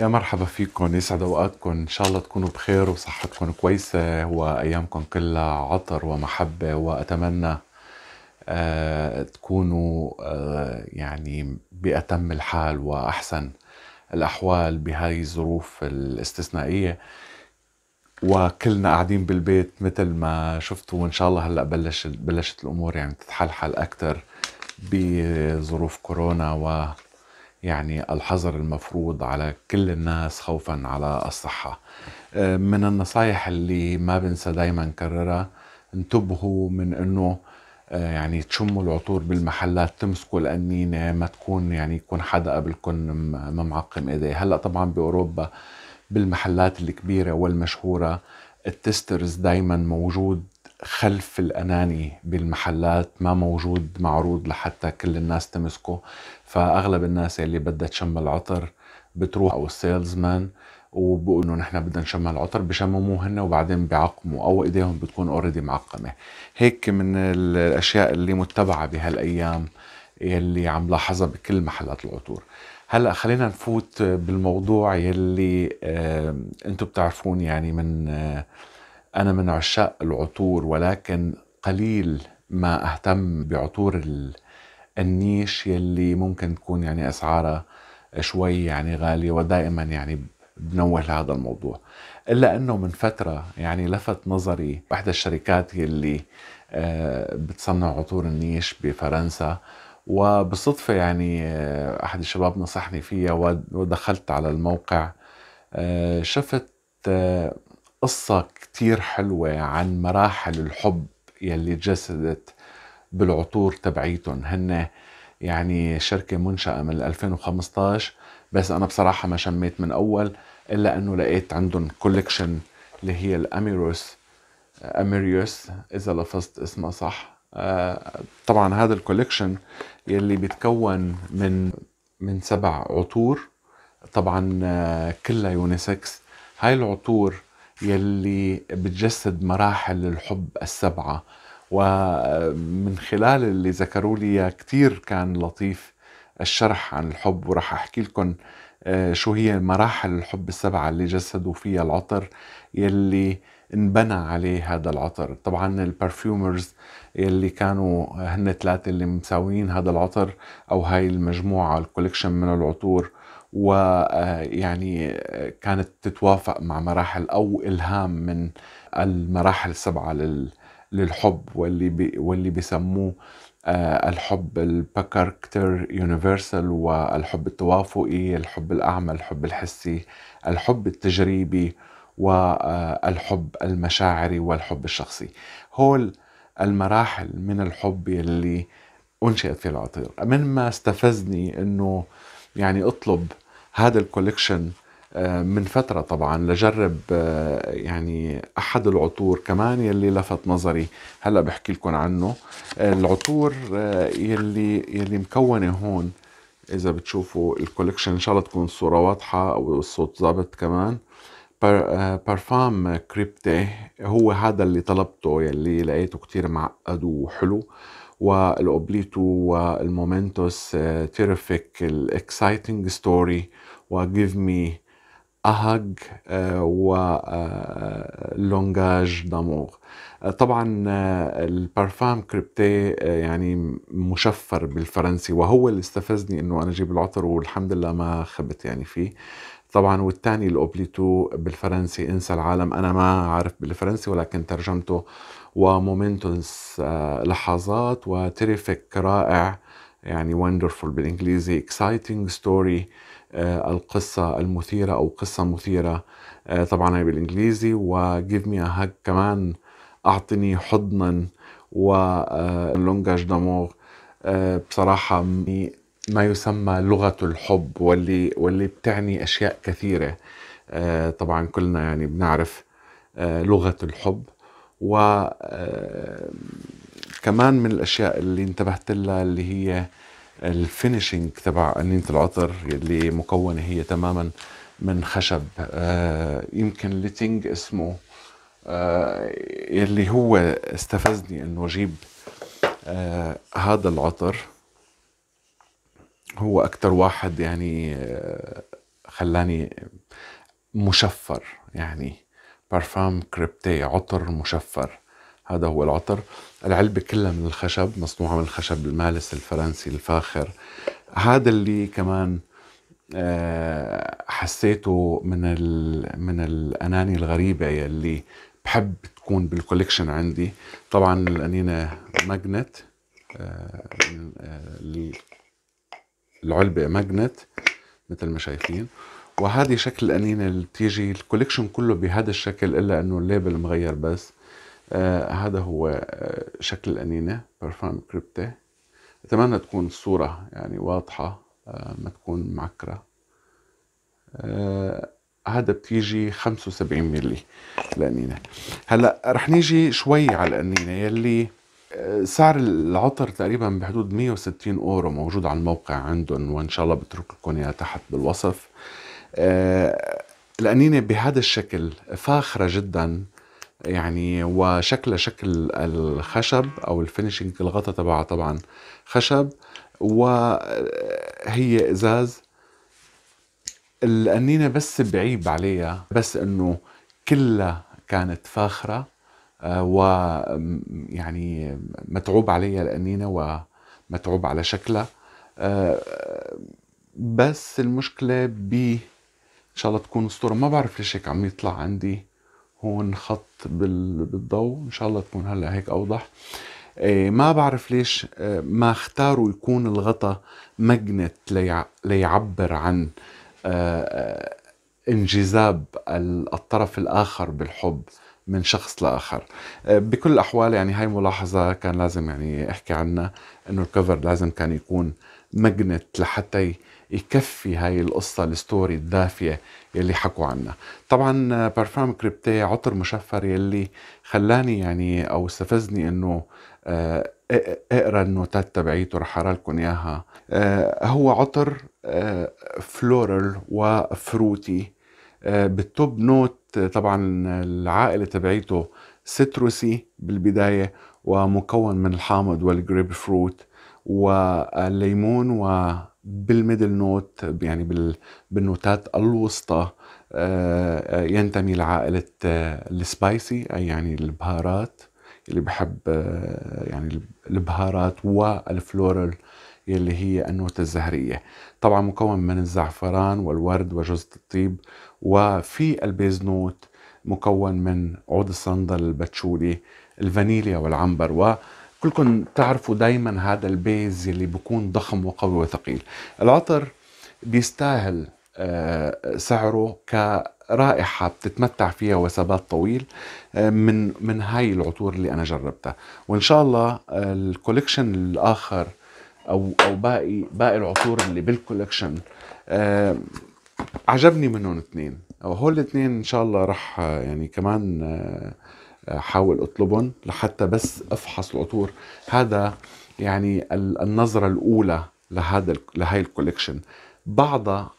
يا مرحبا فيكم يسعد اوقاتكم ان شاء الله تكونوا بخير وصحتكم كويسة وايامكم كلها عطر ومحبة واتمنى آه تكونوا آه يعني باتم الحال واحسن الاحوال بهاي الظروف الاستثنائية وكلنا قاعدين بالبيت مثل ما شفتوا وان شاء الله هلا بلشت بلشت الامور يعني تتحلحل اكثر بظروف كورونا و يعني الحظر المفروض على كل الناس خوفا على الصحة آه، من النصايح اللي ما بنسى دايما نكررها انتبهوا من انه آه، يعني تشموا العطور بالمحلات تمسكوا القنينة ما تكون يعني يكون حدا قبلكم ما معقم ايديه هلا طبعا باوروبا بالمحلات الكبيرة والمشهورة التسترز دايما موجود خلف الأناني بالمحلات ما موجود معروض لحتى كل الناس تمسكه فأغلب الناس اللي بدها تشم العطر بتروح أو السيلز مان وبقول انه نحن بدنا نشم العطر بشمموه هن وبعدين بيعقموا او ايديهم بتكون اوريدي معقمه هيك من الاشياء اللي متبعه بهالايام يلي عم لاحظها بكل محلات العطور هلا خلينا نفوت بالموضوع يلي انتم بتعرفون يعني من آه أنا من عشاق العطور ولكن قليل ما أهتم بعطور النيش يلي ممكن تكون يعني أسعارها شوي يعني غالية ودائما يعني بنوه لهذا الموضوع إلا أنه من فترة يعني لفت نظري إحدى الشركات يلي آه، بتصنع عطور النيش بفرنسا وبالصدفة يعني آه، أحد الشباب نصحني فيها ودخلت على الموقع آه، شفت قصة كتير حلوة عن مراحل الحب يلي جسدت بالعطور تبعيتهم هن يعني شركة منشأة من 2015 بس أنا بصراحة ما شميت من أول إلا أنه لقيت عندهم كوليكشن اللي هي الأميروس أميريوس إذا لفظت اسمها صح آه، طبعا هذا الكوليكشن يلي بيتكون من من سبع عطور طبعا آه، كلها يونيسكس هاي العطور يلي بتجسد مراحل الحب السبعة ومن خلال اللي ذكروا لي كتير كان لطيف الشرح عن الحب وراح أحكي لكم آه، شو هي مراحل الحب السبعة اللي جسدوا فيها العطر يلي انبنى عليه هذا العطر طبعا البرفيومرز اللي كانوا هن ثلاثة اللي مساويين هذا العطر أو هاي المجموعة الكوليكشن من العطور ويعني آه، آه، كانت تتوافق مع مراحل أو إلهام من المراحل السبعة للحب واللي بي واللي بيسموه آه، الحب البكاركتر يونيفرسال والحب التوافقي الحب الأعمى الحب الحسي الحب التجريبي والحب المشاعري والحب الشخصي هول المراحل من الحب يلي أنشئت في العطير مما استفزني أنه يعني اطلب هذا الكوليكشن آه، من فترة طبعا لجرب آه، يعني أحد العطور كمان يلي لفت نظري هلا بحكي لكم عنه آه، العطور يلي يلي مكونة هون إذا بتشوفوا الكوليكشن إن شاء الله تكون الصورة واضحة أو الصوت ظابط كمان بارفام كريبتي هو هذا اللي طلبته يلي لقيته كتير معقد وحلو والاوبليتو والمومنتوس تيرفيك آه، الاكسايتنج ستوري وجيف مي أهج ولونجاج دامور طبعا آه، البارفام كريبتي آه، يعني مشفر بالفرنسي وهو اللي استفزني انه انا اجيب العطر والحمد لله ما خبت يعني فيه طبعا والثاني الاوبليتو بالفرنسي انسى العالم انا ما عارف بالفرنسي ولكن ترجمته ومومنتوس آه، لحظات وتريفيك رائع يعني وندرفول بالانجليزي اكسايتنج آه، ستوري القصة المثيرة أو قصة مثيرة آه، طبعا هي بالإنجليزي وجيف مي هاج كمان أعطني حضنا و لونجاج دامور بصراحة ما يسمى لغة الحب واللي واللي بتعني أشياء كثيرة آه، طبعا كلنا يعني بنعرف آه، لغة الحب و آه، كمان من الأشياء اللي انتبهت لها اللي هي الفينشينج تبع انينه العطر اللي مكونة هي تماما من خشب يمكن ليتينج اسمه اللي هو استفزني انه اجيب هذا العطر هو اكثر واحد يعني آه، خلاني مشفر يعني بارفام كريبتي عطر مشفر هذا هو العطر العلبة كلها من الخشب مصنوعة من الخشب المالس الفرنسي الفاخر هذا اللي كمان آه، حسيته من من الاناني الغريبه يلي بحب تكون بالكوليكشن عندي طبعا الانينه آه، ماجنت العلبة ماجنت مثل ما شايفين وهذه شكل الأنينة اللي بتيجي الكوليكشن كله بهذا الشكل إلا أنه الليبل مغير بس آه هذا هو آه، شكل الأنينة برفان كريبتة أتمنى تكون الصورة يعني واضحة آه ما تكون معكرة آه هذا بتيجي 75 ملي الأنينة هلا رح نيجي شوي على القنينة يلي سعر العطر تقريبا بحدود 160 اورو موجود على الموقع عندهم وان شاء الله بترك لكم اياها تحت بالوصف آه، القنينة بهذا الشكل فاخرة جدا يعني وشكلها شكل الخشب او الفينشنج الغطاء تبعها طبعا خشب وهي ازاز القنينة بس بعيب عليها بس انه كلها كانت فاخرة آه، و يعني متعوب عليا لأنينا ومتعوب على شكلها آه، بس المشكلة ب إن شاء الله تكون اسطورة ما بعرف ليش هيك عم يطلع عندي هون خط بالضوء إن شاء الله تكون هلأ هيك أوضح إيه، ما بعرف ليش آه، ما اختاروا يكون الغطا مجنت ليعبر عن انجذاب الطرف الآخر بالحب من شخص لاخر آه، بكل الاحوال يعني هاي ملاحظه كان لازم يعني احكي عنها انه الكفر لازم كان يكون مجنت لحتى يكفي هاي القصة الستوري الدافية يلي حكوا عنها طبعا بارفام آه، كريبتي عطر مشفر يلي خلاني يعني او استفزني انه آه، اقرا النوتات تبعيته رح اقرا لكم اياها هو عطر فلورال وفروتي بالتوب نوت طبعا العائله تبعيته ستروسي بالبدايه ومكون من الحامض والجريب فروت والليمون وبالميدل نوت يعني بالنوتات الوسطى آه، ينتمي لعائلة آه، السبايسي أي يعني البهارات اللي بحب آه، يعني البهارات والفلورال اللي هي النوتة الزهرية طبعا مكون من الزعفران والورد وجوز الطيب وفي البيز نوت مكون من عود الصندل البتشولي الفانيليا والعنبر و كلكم تعرفوا دايما هذا البيز اللي بيكون ضخم وقوي وثقيل العطر بيستاهل آه، سعره كرائحة بتتمتع فيها وثبات طويل آه، من من هاي العطور اللي أنا جربتها وإن شاء الله آه، الكوليكشن الآخر أو أو باقي باقي العطور اللي بالكوليكشن عجبني منهم اثنين هول الاثنين ان شاء الله رح آه، يعني كمان آه، آه، حاول اطلبهم لحتى بس افحص العطور هذا يعني النظره الاولى لهذا لهي الكوليكشن بعضها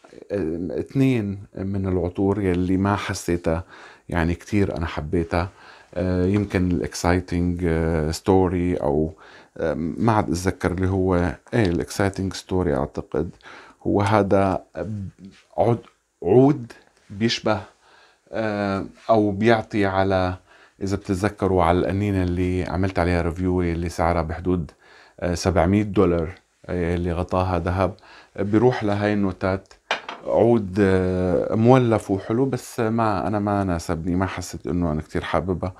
اثنين من العطور يلي ما حسيتها يعني كثير انا حبيتها يمكن الاكسايتنج ستوري او ما عاد اتذكر اللي هو ايه الاكسايتنج ستوري اعتقد هو هذا عود بيشبه آه، او بيعطي على اذا بتتذكروا على القنينه اللي عملت عليها ريفيو اللي سعرها بحدود 700 آه، دولار آه، اللي غطاها ذهب بيروح لهي النوتات عود مولف وحلو بس ما انا ما ناسبني ما حسيت انه انا كتير حاببها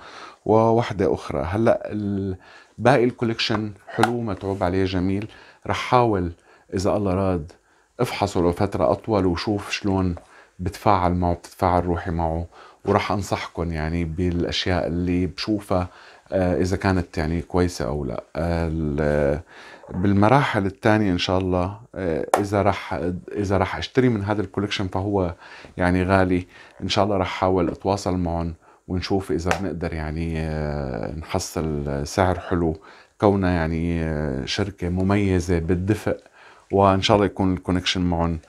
وواحدة اخرى هلا باقي الكوليكشن حلو متعوب عليه جميل رح حاول اذا الله راد افحصه لفترة أطول وشوف شلون بتفاعل معه بتتفاعل روحي معه وراح أنصحكم يعني بالأشياء اللي بشوفها آه، إذا كانت يعني كويسة أو لا آه، بالمراحل الثانية إن شاء الله آه، إذا راح إذا راح أشتري من هذا الكوليكشن فهو يعني غالي إن شاء الله راح أحاول أتواصل معهم ونشوف إذا بنقدر يعني نحصل سعر حلو كونه يعني شركة مميزة بالدفء وان شاء الله يكون الكونكشن معهم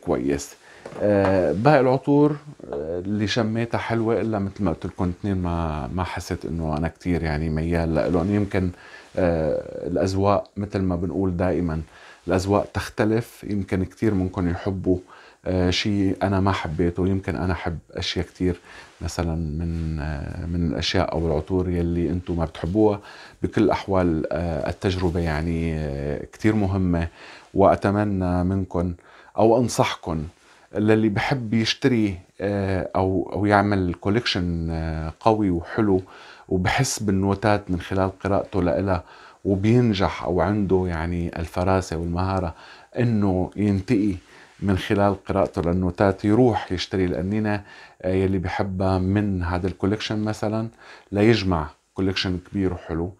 كويس آه، باقي العطور آه، اللي شميتها حلوه الا مثل ما قلت لكم اثنين ما ما حسيت انه انا كثير يعني ميال لهم يمكن آه، الاذواق مثل ما بنقول دائما الاذواق تختلف يمكن كثير منكم يحبوا آه، شيء انا ما حبيته يمكن انا احب اشياء كثير مثلا من آه، من الاشياء او العطور يلي انتم ما بتحبوها بكل الاحوال آه، التجربه يعني كثير مهمه واتمنى منكم او انصحكم للي بحب يشتري او او يعمل كوليكشن قوي وحلو وبحس بالنوتات من خلال قراءته لها وبينجح او عنده يعني الفراسه والمهاره انه ينتقي من خلال قراءته للنوتات يروح يشتري القنينة آه، يلي بحبها من هذا الكوليكشن مثلا ليجمع كوليكشن كبير وحلو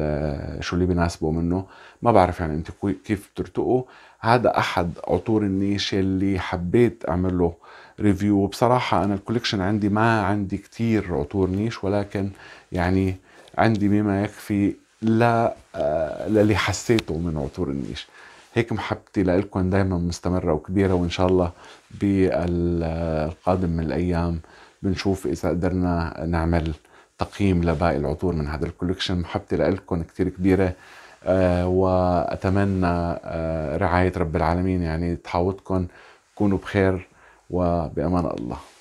آه، شو اللي بيناسبه منه ما بعرف يعني انت كيف بترتقوا هذا احد عطور النيش اللي حبيت اعمل له ريفيو وبصراحة انا الكوليكشن عندي ما عندي كتير عطور نيش ولكن يعني عندي بما يكفي لا آه، للي حسيته من عطور النيش هيك محبتي لكم دايما مستمرة وكبيرة وإن شاء الله بالقادم من الأيام بنشوف إذا قدرنا نعمل تقييم لباقي العطور من هذا الكوليكشن محبتي لكم كتير كبيرة آه، وأتمنى آه، رعاية رب العالمين يعني تحاوطكم كونوا بخير وبأمان الله